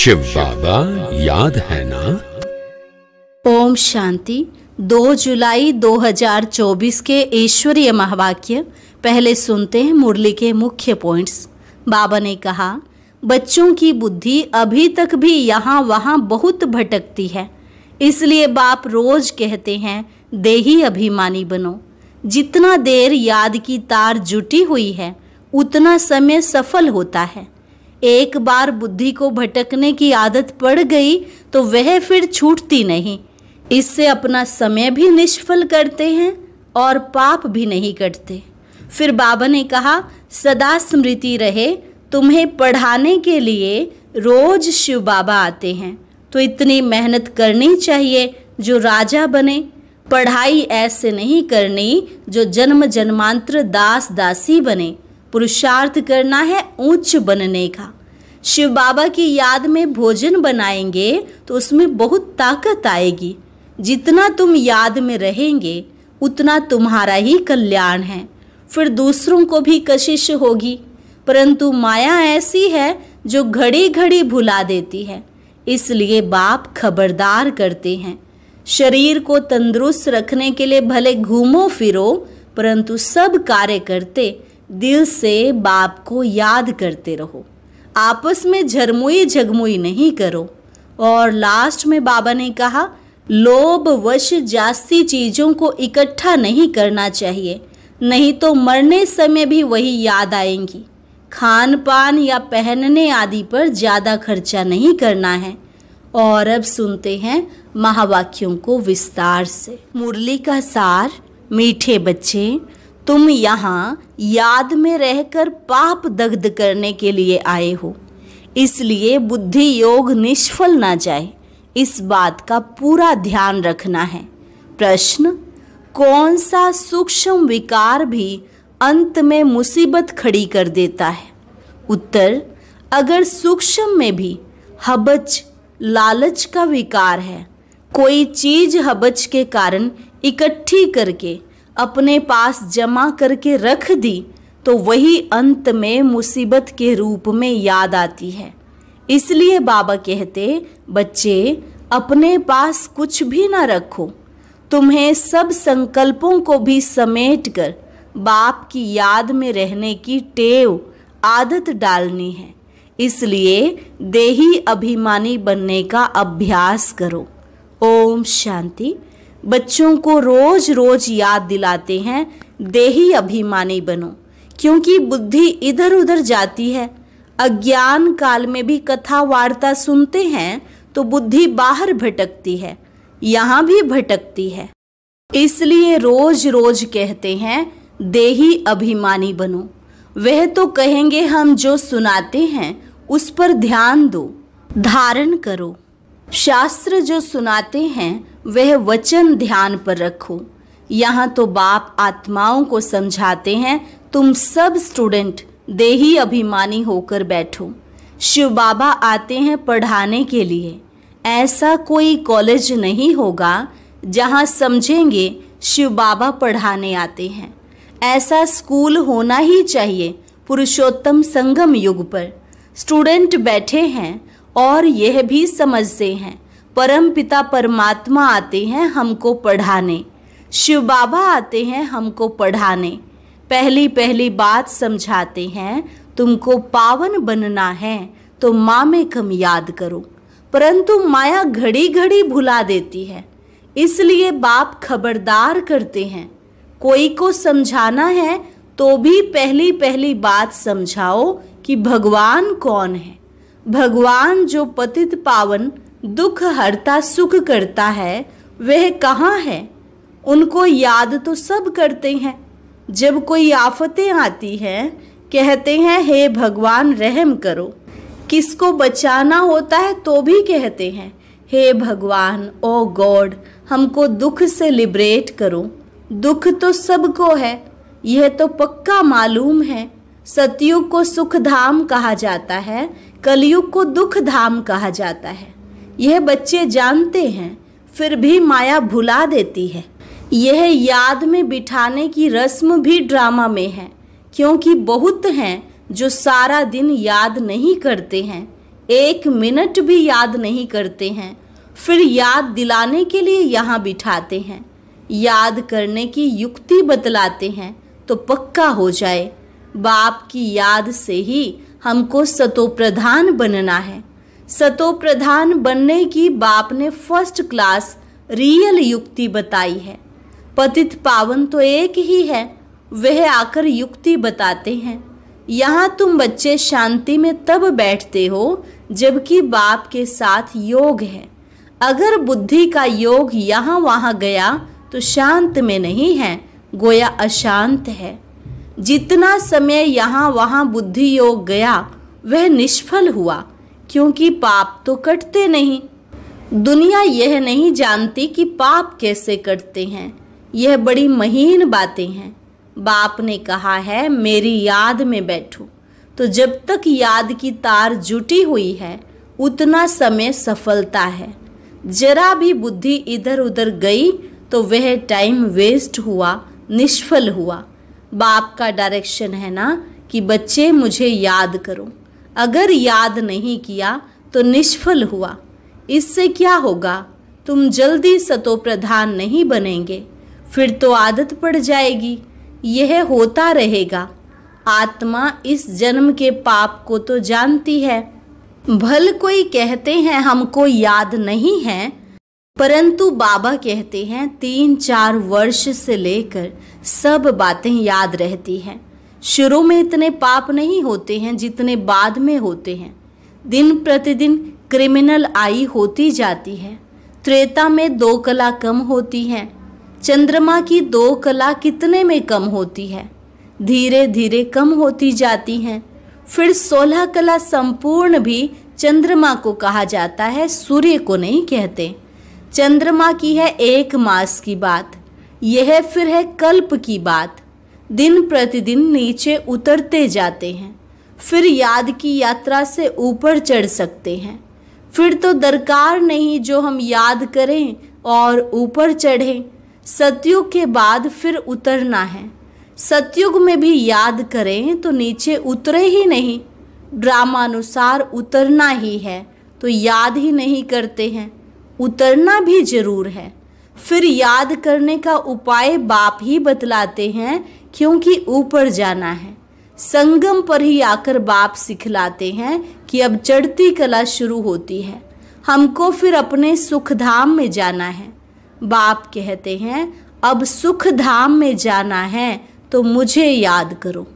शिव बाबा याद है ना ओम शांति 2 जुलाई 2024 के ईश्वरीय महावाक्य पहले सुनते हैं मुरली के मुख्य पॉइंट्स बाबा ने कहा बच्चों की बुद्धि अभी तक भी यहाँ वहाँ बहुत भटकती है इसलिए बाप रोज कहते हैं देही अभिमानी बनो जितना देर याद की तार जुटी हुई है उतना समय सफल होता है एक बार बुद्धि को भटकने की आदत पड़ गई तो वह फिर छूटती नहीं इससे अपना समय भी निष्फल करते हैं और पाप भी नहीं कटते फिर बाबा ने कहा सदा स्मृति रहे तुम्हें पढ़ाने के लिए रोज शिव बाबा आते हैं तो इतनी मेहनत करनी चाहिए जो राजा बने पढ़ाई ऐसे नहीं करनी जो जन्म जन्मांतर दास दासी बने पुरुषार्थ करना है ऊंच बनने का शिव बाबा की याद में भोजन बनाएंगे तो उसमें बहुत ताकत आएगी जितना तुम याद में रहेंगे उतना तुम्हारा ही कल्याण है फिर दूसरों को भी कशिश होगी परंतु माया ऐसी है जो घड़ी घड़ी भुला देती है इसलिए बाप खबरदार करते हैं शरीर को तंदुरुस्त रखने के लिए भले घूमो फिरो परंतु सब कार्य करते दिल से बाप को याद करते रहो आपस में झरमुई झगमुई नहीं करो और लास्ट में बाबा ने कहा लोभ वश जास्ती चीज़ों को इकट्ठा नहीं करना चाहिए नहीं तो मरने समय भी वही याद आएंगी खान पान या पहनने आदि पर ज़्यादा खर्चा नहीं करना है और अब सुनते हैं महावाक्यों को विस्तार से मुरली का सार मीठे बच्चे तुम यहाँ याद में रहकर पाप दग्ध करने के लिए आए हो इसलिए बुद्धि योग निष्फल ना जाए इस बात का पूरा ध्यान रखना है प्रश्न कौन सा सूक्ष्म विकार भी अंत में मुसीबत खड़ी कर देता है उत्तर अगर सूक्ष्म में भी हबच लालच का विकार है कोई चीज हबच के कारण इकट्ठी करके अपने पास जमा करके रख दी तो वही अंत में मुसीबत के रूप में याद आती है इसलिए बाबा कहते बच्चे अपने पास कुछ भी ना रखो तुम्हें सब संकल्पों को भी समेट कर बाप की याद में रहने की टेव आदत डालनी है इसलिए देही अभिमानी बनने का अभ्यास करो ओम शांति बच्चों को रोज रोज याद दिलाते हैं देही अभिमानी बनो क्योंकि बुद्धि इधर उधर जाती है अज्ञान काल में भी कथा वार्ता सुनते हैं तो बुद्धि बाहर भटकती है यहाँ भी भटकती है इसलिए रोज रोज कहते हैं देही अभिमानी बनो वह तो कहेंगे हम जो सुनाते हैं उस पर ध्यान दो धारण करो शास्त्र जो सुनाते हैं वह वचन ध्यान पर रखो यहाँ तो बाप आत्माओं को समझाते हैं तुम सब स्टूडेंट देही अभिमानी होकर बैठो शिव बाबा आते हैं पढ़ाने के लिए ऐसा कोई कॉलेज नहीं होगा जहाँ समझेंगे शिव बाबा पढ़ाने आते हैं ऐसा स्कूल होना ही चाहिए पुरुषोत्तम संगम युग पर स्टूडेंट बैठे हैं और यह भी समझते हैं परम पिता परमात्मा आते हैं हमको पढ़ाने शिव बाबा आते हैं हमको पढ़ाने पहली पहली बात समझाते हैं तुमको पावन बनना है तो माँ में कम याद करो परंतु माया घड़ी घड़ी भुला देती है इसलिए बाप खबरदार करते हैं कोई को समझाना है तो भी पहली पहली बात समझाओ कि भगवान कौन है भगवान जो पतित पावन दुख हरता सुख करता है वह कहाँ है उनको याद तो सब करते हैं जब कोई आफतें आती हैं कहते हैं हे भगवान रहम करो किसको बचाना होता है तो भी कहते हैं हे भगवान ओ गॉड हमको दुख से लिबरेट करो दुख तो सबको है यह तो पक्का मालूम है सतयुग को सुख धाम कहा जाता है कलयुग को दुख धाम कहा जाता है यह बच्चे जानते हैं फिर भी माया भुला देती है यह याद में बिठाने की रस्म भी ड्रामा में है क्योंकि बहुत हैं जो सारा दिन याद नहीं करते हैं एक मिनट भी याद नहीं करते हैं फिर याद दिलाने के लिए यहाँ बिठाते हैं याद करने की युक्ति बतलाते हैं तो पक्का हो जाए बाप की याद से ही हमको सतोप्रधान बनना है सतो प्रधान बनने की बाप ने फर्स्ट क्लास रियल युक्ति बताई है पतित पावन तो एक ही है वह आकर युक्ति बताते हैं यहाँ तुम बच्चे शांति में तब बैठते हो जबकि बाप के साथ योग है अगर बुद्धि का योग यहाँ वहाँ गया तो शांत में नहीं है गोया अशांत है जितना समय यहाँ वहाँ बुद्धि योग गया वह निष्फल हुआ क्योंकि पाप तो कटते नहीं दुनिया यह नहीं जानती कि पाप कैसे कटते हैं यह बड़ी महीन बातें हैं बाप ने कहा है मेरी याद में बैठो तो जब तक याद की तार जुटी हुई है उतना समय सफलता है जरा भी बुद्धि इधर उधर गई तो वह टाइम वेस्ट हुआ निष्फल हुआ बाप का डायरेक्शन है ना कि बच्चे मुझे याद करो अगर याद नहीं किया तो निष्फल हुआ इससे क्या होगा तुम जल्दी सतोप्रधान नहीं बनेंगे फिर तो आदत पड़ जाएगी यह होता रहेगा आत्मा इस जन्म के पाप को तो जानती है भल कोई कहते हैं हमको याद नहीं है परंतु बाबा कहते हैं तीन चार वर्ष से लेकर सब बातें याद रहती हैं शुरू में इतने पाप नहीं होते हैं जितने बाद में होते हैं दिन प्रतिदिन क्रिमिनल आई होती जाती है त्रेता में दो कला कम होती है चंद्रमा की दो कला कितने में कम होती है धीरे धीरे कम होती जाती हैं फिर सोलह कला संपूर्ण भी चंद्रमा को कहा जाता है सूर्य को नहीं कहते चंद्रमा की है एक मास की बात यह फिर है कल्प की बात दिन प्रतिदिन नीचे उतरते जाते हैं फिर याद की यात्रा से ऊपर चढ़ सकते हैं फिर तो दरकार नहीं जो हम याद करें और ऊपर चढ़ें सतयुग के बाद फिर उतरना है सतयुग में भी याद करें तो नीचे उतरे ही नहीं ड्रामानुसार उतरना ही है तो याद ही नहीं करते हैं उतरना भी जरूर है फिर याद करने का उपाय बाप ही बतलाते हैं क्योंकि ऊपर जाना है संगम पर ही आकर बाप सिखलाते हैं कि अब चढ़ती कला शुरू होती है हमको फिर अपने सुख धाम में जाना है बाप कहते हैं अब सुख धाम में जाना है तो मुझे याद करो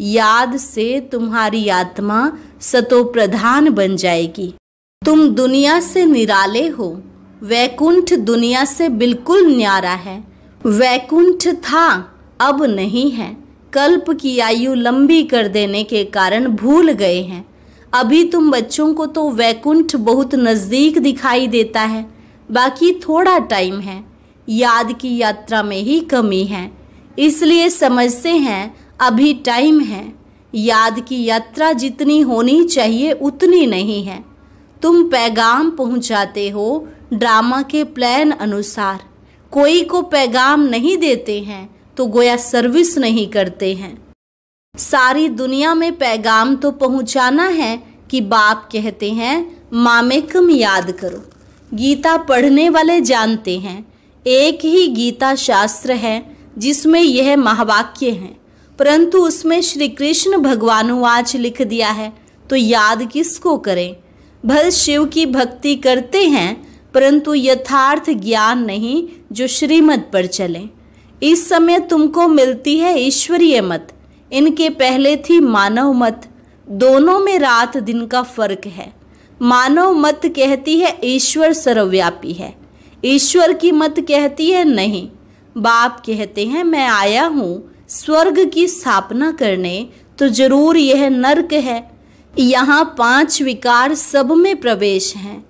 याद से तुम्हारी आत्मा सतो प्रधान बन जाएगी तुम दुनिया से निराले हो वैकुंठ दुनिया से बिल्कुल न्यारा है वैकुंठ था अब नहीं है कल्प की आयु लंबी कर देने के कारण भूल गए हैं अभी तुम बच्चों को तो वैकुंठ बहुत नज़दीक दिखाई देता है बाकी थोड़ा टाइम है याद की यात्रा में ही कमी है इसलिए समझते हैं अभी टाइम है याद की यात्रा जितनी होनी चाहिए उतनी नहीं है तुम पैगाम पहुंचाते हो ड्रामा के प्लान अनुसार कोई को पैगाम नहीं देते हैं तो गोया सर्विस नहीं करते हैं सारी दुनिया में पैगाम तो पहुंचाना है कि बाप कहते हैं मामे कम याद करो गीता पढ़ने वाले जानते हैं एक ही गीता शास्त्र है जिसमें यह महावाक्य हैं परंतु उसमें श्री कृष्ण भगवानुवाच लिख दिया है तो याद किसको करें भल शिव की भक्ति करते हैं परंतु यथार्थ ज्ञान नहीं जो श्रीमद पर चलें इस समय तुमको मिलती है ईश्वरीय मत इनके पहले थी मानव मत दोनों में रात दिन का फर्क है मानव मत कहती है ईश्वर सर्वव्यापी है ईश्वर की मत कहती है नहीं बाप कहते हैं मैं आया हूँ स्वर्ग की स्थापना करने तो जरूर यह नर्क है यहाँ पांच विकार सब में प्रवेश हैं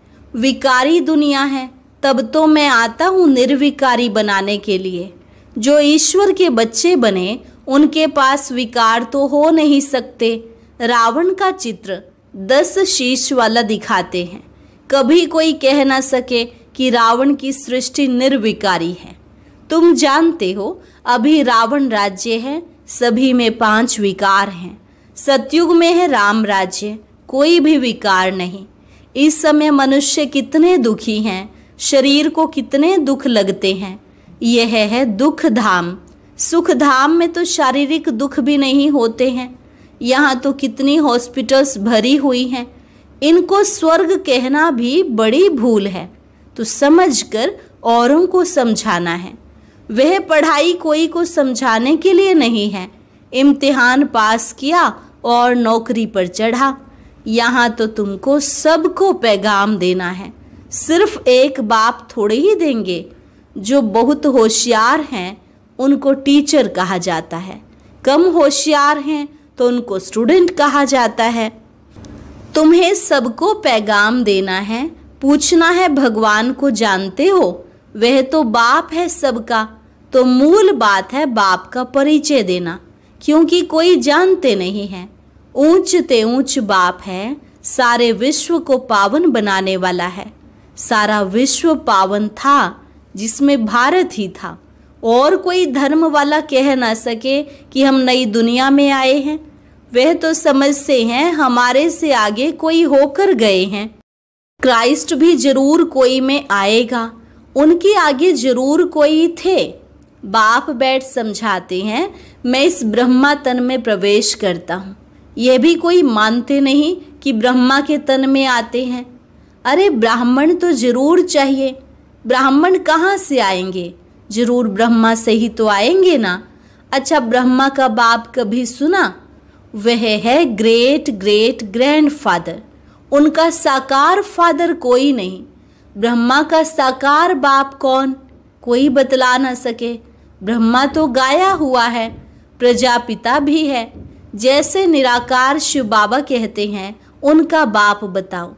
विकारी दुनिया है तब तो मैं आता हूँ निर्विकारी बनाने के लिए जो ईश्वर के बच्चे बने उनके पास विकार तो हो नहीं सकते रावण का चित्र दस शीश वाला दिखाते हैं कभी कोई कह ना सके कि रावण की सृष्टि निर्विकारी है तुम जानते हो अभी रावण राज्य है सभी में पांच विकार हैं सतयुग में है राम राज्य कोई भी विकार नहीं इस समय मनुष्य कितने दुखी हैं शरीर को कितने दुख लगते हैं यह है दुख धाम सुख धाम में तो शारीरिक दुख भी नहीं होते हैं यहाँ तो कितनी हॉस्पिटल्स भरी हुई हैं इनको स्वर्ग कहना भी बड़ी भूल है तो समझकर औरों को समझाना है वह पढ़ाई कोई को समझाने के लिए नहीं है इम्तिहान पास किया और नौकरी पर चढ़ा यहाँ तो तुमको सबको पैगाम देना है सिर्फ एक बाप थोड़े ही देंगे जो बहुत होशियार हैं उनको टीचर कहा जाता है कम होशियार हैं तो उनको स्टूडेंट कहा जाता है तुम्हें सबको पैगाम देना है पूछना है भगवान को जानते हो वह तो बाप है सबका तो मूल बात है बाप का परिचय देना क्योंकि कोई जानते नहीं है ऊंचते ऊंच बाप है सारे विश्व को पावन बनाने वाला है सारा विश्व पावन था जिसमें भारत ही था और कोई धर्म वाला कह ना सके कि हम नई दुनिया में आए हैं वह तो समझते हैं हमारे से आगे कोई होकर गए हैं क्राइस्ट भी जरूर कोई में आएगा उनके आगे जरूर कोई थे बाप बैठ समझाते हैं मैं इस ब्रह्मा तन में प्रवेश करता हूँ यह भी कोई मानते नहीं कि ब्रह्मा के तन में आते हैं अरे ब्राह्मण तो जरूर चाहिए ब्राह्मण कहाँ से आएंगे जरूर ब्रह्मा से ही तो आएंगे ना अच्छा ब्रह्मा का बाप कभी सुना वह है ग्रेट ग्रेट ग्रैंड फादर उनका साकार फादर कोई नहीं ब्रह्मा का साकार बाप कौन कोई बतला ना सके ब्रह्मा तो गाया हुआ है प्रजापिता भी है जैसे निराकार शिव बाबा कहते हैं उनका बाप बताओ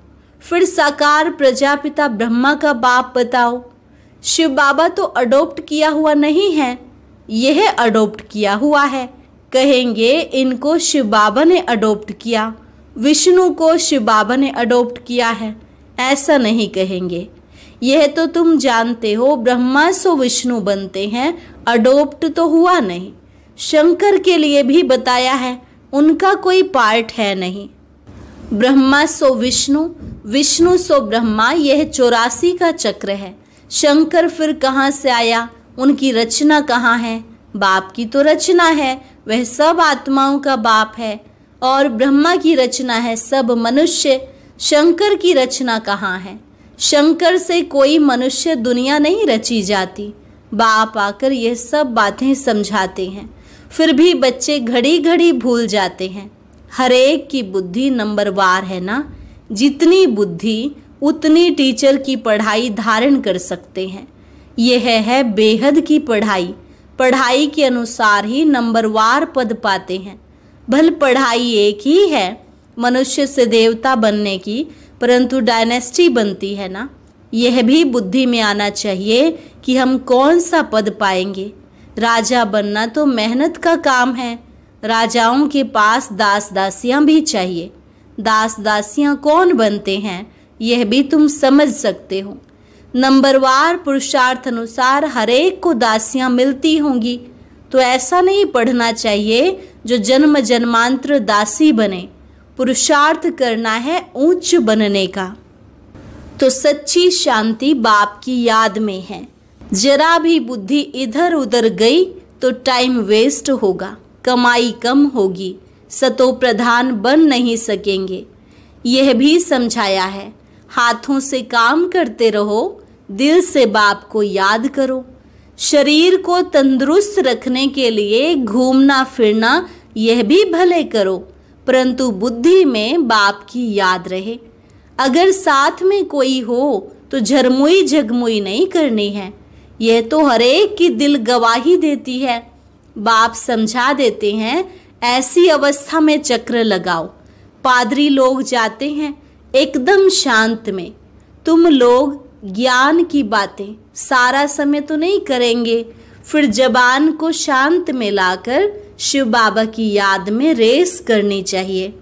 फिर साकार प्रजापिता ब्रह्मा का बाप बताओ शिव बाबा तो अडोप्ट किया हुआ नहीं है यह अडोप्ट किया हुआ है कहेंगे इनको शिव बाबा ने अडोप्ट किया विष्णु को शिव बाबा ने अडोप्ट किया है ऐसा नहीं कहेंगे यह तो तुम जानते हो ब्रह्मा सो विष्णु बनते हैं अडोप्ट तो हुआ नहीं शंकर के लिए भी बताया है उनका कोई पार्ट है नहीं ब्रह्मा सो विष्णु विष्णु सो ब्रह्मा यह चौरासी का चक्र है शंकर फिर कहाँ से आया उनकी रचना कहाँ है बाप की तो रचना है वह सब आत्माओं का बाप है और ब्रह्मा की रचना है सब मनुष्य शंकर की रचना कहाँ है शंकर से कोई मनुष्य दुनिया नहीं रची जाती बाप आकर यह सब बातें समझाते हैं फिर भी बच्चे घड़ी घड़ी भूल जाते हैं हर एक की बुद्धि नंबरवार है ना जितनी बुद्धि उतनी टीचर की पढ़ाई धारण कर सकते हैं यह है बेहद की पढ़ाई पढ़ाई के अनुसार ही नंबरवार पद पाते हैं भल पढ़ाई एक ही है मनुष्य से देवता बनने की परंतु डायनेस्टी बनती है ना यह भी बुद्धि में आना चाहिए कि हम कौन सा पद पाएंगे राजा बनना तो मेहनत का काम है राजाओं के पास दास दासियां भी चाहिए दास दासियां कौन बनते हैं यह भी तुम समझ सकते हो नंबरवार पुरुषार्थ अनुसार हरेक को दासियां मिलती होंगी तो ऐसा नहीं पढ़ना चाहिए जो जन्म जन्मांतर दासी बने पुरुषार्थ करना है ऊंच बनने का तो सच्ची शांति बाप की याद में है जरा भी बुद्धि इधर उधर गई तो टाइम वेस्ट होगा कमाई कम होगी सतो प्रधान बन नहीं सकेंगे यह भी समझाया है हाथों से काम करते रहो दिल से बाप को याद करो शरीर को तंदुरुस्त रखने के लिए घूमना फिरना यह भी भले करो परंतु बुद्धि में बाप की याद रहे अगर साथ में कोई हो तो झरमुई झगमुई नहीं करनी है यह तो हरेक की दिल गवाही देती है बाप समझा देते हैं ऐसी अवस्था में चक्र लगाओ पादरी लोग जाते हैं एकदम शांत में तुम लोग ज्ञान की बातें सारा समय तो नहीं करेंगे फिर जबान को शांत में लाकर शिव बाबा की याद में रेस करनी चाहिए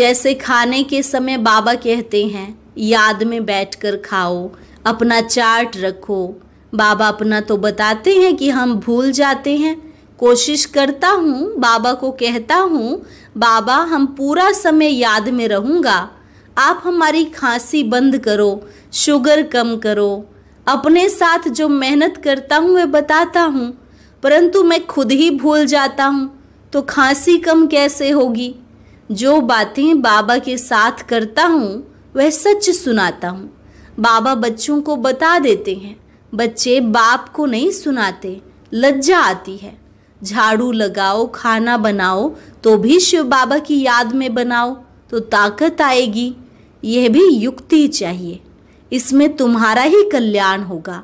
जैसे खाने के समय बाबा कहते हैं याद में बैठकर खाओ अपना चार्ट रखो बाबा अपना तो बताते हैं कि हम भूल जाते हैं कोशिश करता हूँ बाबा को कहता हूँ बाबा हम पूरा समय याद में रहूँगा आप हमारी खांसी बंद करो शुगर कम करो अपने साथ जो मेहनत करता हूँ वह बताता हूँ परंतु मैं खुद ही भूल जाता हूँ तो खांसी कम कैसे होगी जो बातें बाबा के साथ करता हूँ वह सच सुनाता हूँ बाबा बच्चों को बता देते हैं बच्चे बाप को नहीं सुनाते लज्जा आती है झाड़ू लगाओ खाना बनाओ तो भी शिव बाबा की याद में बनाओ तो ताकत आएगी यह भी युक्ति चाहिए इसमें तुम्हारा ही कल्याण होगा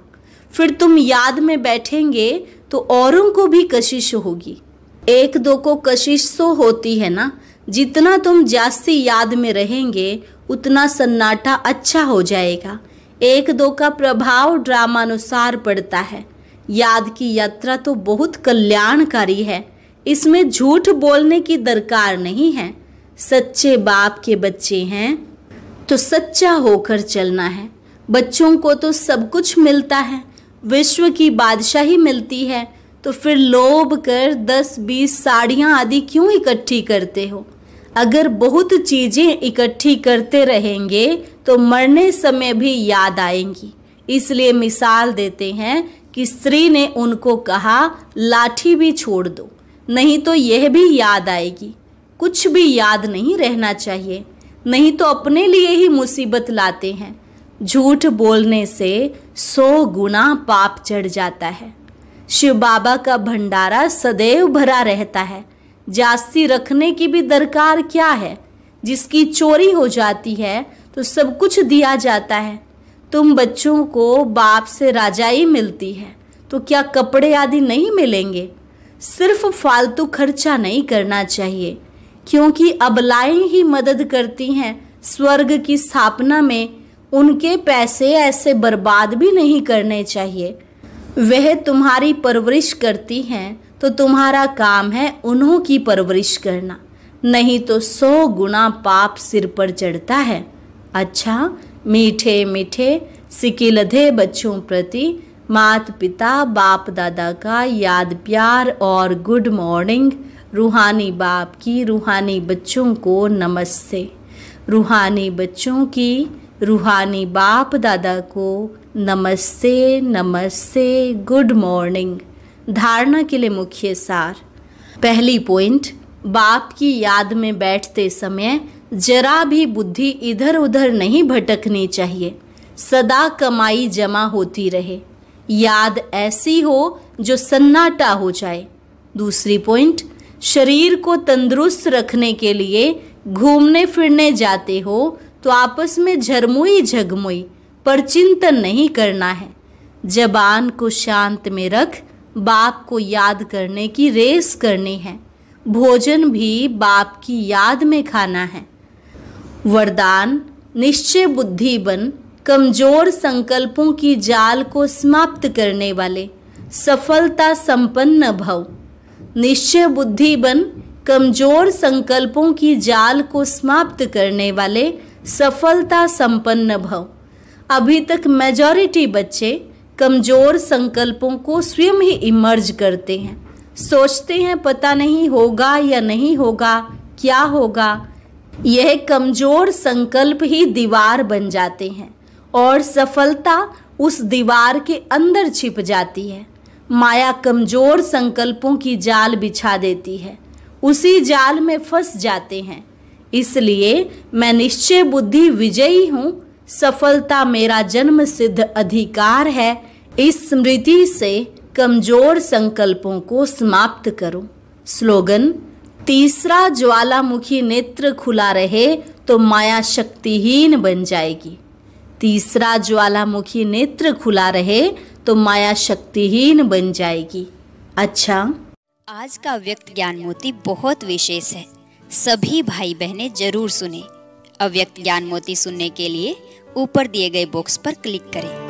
फिर तुम याद में बैठेंगे तो औरों को भी कशिश होगी एक दो को कशिश तो होती है ना जितना तुम जास्ती याद में रहेंगे उतना सन्नाटा अच्छा हो जाएगा एक दो का प्रभाव ड्रामानुसार पड़ता है याद की यात्रा तो बहुत कल्याणकारी है इसमें झूठ बोलने की दरकार नहीं है सच्चे बाप के बच्चे हैं तो सच्चा होकर चलना है बच्चों को तो सब कुछ मिलता है विश्व की बादशाही मिलती है तो फिर लोभ कर दस बीस साड़ियाँ आदि क्यों इकट्ठी करते हो अगर बहुत चीज़ें इकट्ठी करते रहेंगे तो मरने समय भी याद आएंगी इसलिए मिसाल देते हैं कि स्त्री ने उनको कहा लाठी भी छोड़ दो नहीं तो यह भी याद आएगी कुछ भी याद नहीं रहना चाहिए नहीं तो अपने लिए ही मुसीबत लाते हैं झूठ बोलने से सौ गुना पाप चढ़ जाता है शिव बाबा का भंडारा सदैव भरा रहता है जास्ती रखने की भी दरकार क्या है जिसकी चोरी हो जाती है तो सब कुछ दिया जाता है तुम बच्चों को बाप से राजाई मिलती है तो क्या कपड़े आदि नहीं मिलेंगे सिर्फ फालतू खर्चा नहीं करना चाहिए क्योंकि अबलाएँ ही मदद करती हैं स्वर्ग की स्थापना में उनके पैसे ऐसे बर्बाद भी नहीं करने चाहिए वह तुम्हारी परवरिश करती हैं तो तुम्हारा काम है उन्हों की परवरिश करना नहीं तो सौ गुना पाप सिर पर चढ़ता है अच्छा मीठे मीठे सिकिलधे बच्चों प्रति मात पिता बाप दादा का याद प्यार और गुड मॉर्निंग रूहानी बाप की रूहानी बच्चों को नमस्ते रूहानी बच्चों की रूहानी बाप दादा को नमस्ते नमस्ते गुड मॉर्निंग धारणा के लिए मुख्य सार पहली पॉइंट बाप की याद में बैठते समय जरा भी बुद्धि इधर उधर नहीं भटकनी चाहिए सदा कमाई जमा होती रहे याद ऐसी हो जो सन्नाटा हो जाए दूसरी पॉइंट शरीर को तंदुरुस्त रखने के लिए घूमने फिरने जाते हो तो आपस में झरमुई झगमुई पर चिंतन नहीं करना है जबान को शांत में रख बाप को याद करने की रेस करनी है भोजन भी बाप की याद में खाना है वरदान निश्चय बुद्धि बन कमजोर संकल्पों की जाल को समाप्त करने वाले सफलता संपन्न भव निश्चय बुद्धि बन कमजोर संकल्पों की जाल को समाप्त करने वाले सफलता संपन्न भव अभी तक मेजॉरिटी बच्चे कमजोर संकल्पों को स्वयं ही इमर्ज करते हैं सोचते हैं पता नहीं होगा या नहीं होगा क्या होगा यह कमजोर संकल्प ही दीवार बन जाते हैं और सफलता उस दीवार के अंदर छिप जाती है माया कमजोर संकल्पों की जाल बिछा देती है उसी जाल में फंस जाते हैं इसलिए मैं निश्चय बुद्धि विजयी हूँ सफलता मेरा जन्म सिद्ध अधिकार है इस स्मृति से कमजोर संकल्पों को समाप्त करो स्लोगन तीसरा ज्वालामुखी नेत्र खुला रहे तो माया शक्तिहीन बन जाएगी तीसरा ज्वालामुखी नेत्र खुला रहे तो माया शक्तिहीन बन जाएगी अच्छा आज का व्यक्त ज्ञान मोती बहुत विशेष है सभी भाई बहनें जरूर सुने अव्यक्त ज्ञान मोती सुनने के लिए ऊपर दिए गए बॉक्स पर क्लिक करें